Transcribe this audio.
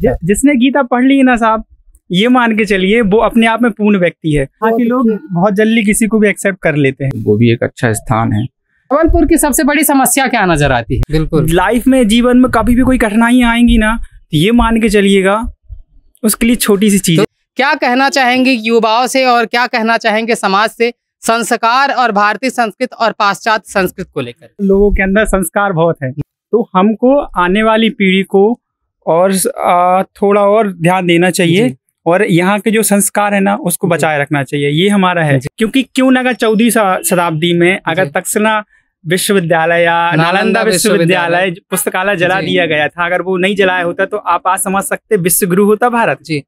जिसने गीता पढ़ ली ना साहब ये मान के चलिए वो अपने आप में पूर्ण व्यक्ति है बाकी लोग बहुत जल्दी किसी को भी एक्सेप्ट कर लेते हैं वो भी एक अच्छा स्थान है जबलपुर की सबसे बड़ी समस्या क्या नजर आती है बिल्कुल लाइफ में जीवन में कभी भी कोई कठिनाइयाँ आएंगी ना तो ये मान के चलिएगा उसके लिए छोटी सी चीज तो क्या कहना चाहेंगे युवाओं से और क्या कहना चाहेंगे समाज से संस्कार और भारतीय संस्कृत और पाश्चात्य संस्कृत को लेकर लोगों के अंदर संस्कार बहुत है तो हमको आने वाली पीढ़ी को और आ, थोड़ा और ध्यान देना चाहिए और यहाँ के जो संस्कार है ना उसको बचाए रखना चाहिए ये हमारा है क्योंकि क्यों ना अगर शताब्दी में अगर तक्षशिला विश्वविद्यालय या नालंदा विश्वविद्यालय पुस्तकालय जला दिया गया था अगर वो नहीं जलाया होता तो आप आज समझ सकते विश्वगुरु होता भारत जी